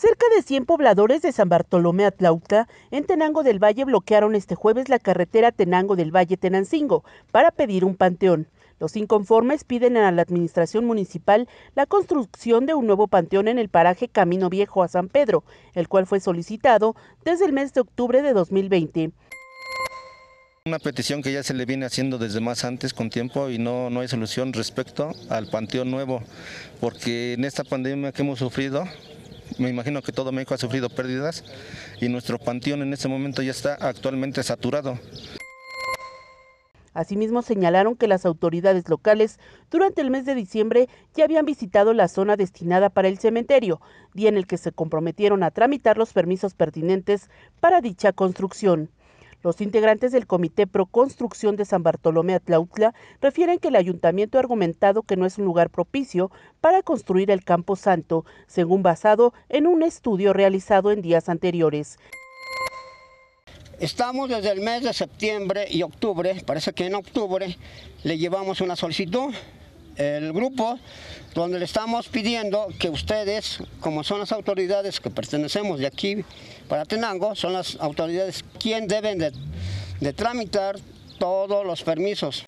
Cerca de 100 pobladores de San Bartolomé Atlauca en Tenango del Valle, bloquearon este jueves la carretera Tenango del Valle-Tenancingo para pedir un panteón. Los inconformes piden a la administración municipal la construcción de un nuevo panteón en el paraje Camino Viejo a San Pedro, el cual fue solicitado desde el mes de octubre de 2020. Una petición que ya se le viene haciendo desde más antes con tiempo y no, no hay solución respecto al Panteón Nuevo, porque en esta pandemia que hemos sufrido me imagino que todo México ha sufrido pérdidas y nuestro panteón en este momento ya está actualmente saturado. Asimismo, señalaron que las autoridades locales durante el mes de diciembre ya habían visitado la zona destinada para el cementerio, día en el que se comprometieron a tramitar los permisos pertinentes para dicha construcción. Los integrantes del Comité Pro Construcción de San Bartolomé Atlautla refieren que el ayuntamiento ha argumentado que no es un lugar propicio para construir el Campo Santo, según basado en un estudio realizado en días anteriores. Estamos desde el mes de septiembre y octubre, parece que en octubre le llevamos una solicitud el grupo donde le estamos pidiendo que ustedes, como son las autoridades que pertenecemos de aquí para Tenango, son las autoridades quien deben de, de tramitar todos los permisos.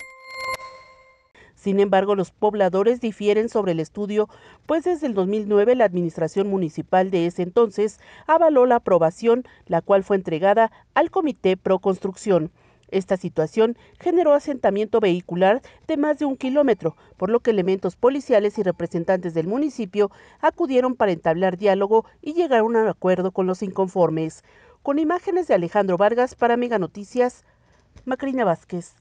Sin embargo, los pobladores difieren sobre el estudio, pues desde el 2009 la administración municipal de ese entonces avaló la aprobación, la cual fue entregada al Comité Pro Construcción. Esta situación generó asentamiento vehicular de más de un kilómetro, por lo que elementos policiales y representantes del municipio acudieron para entablar diálogo y llegar a un acuerdo con los inconformes. Con imágenes de Alejandro Vargas para Mega Noticias, Macrina Vázquez.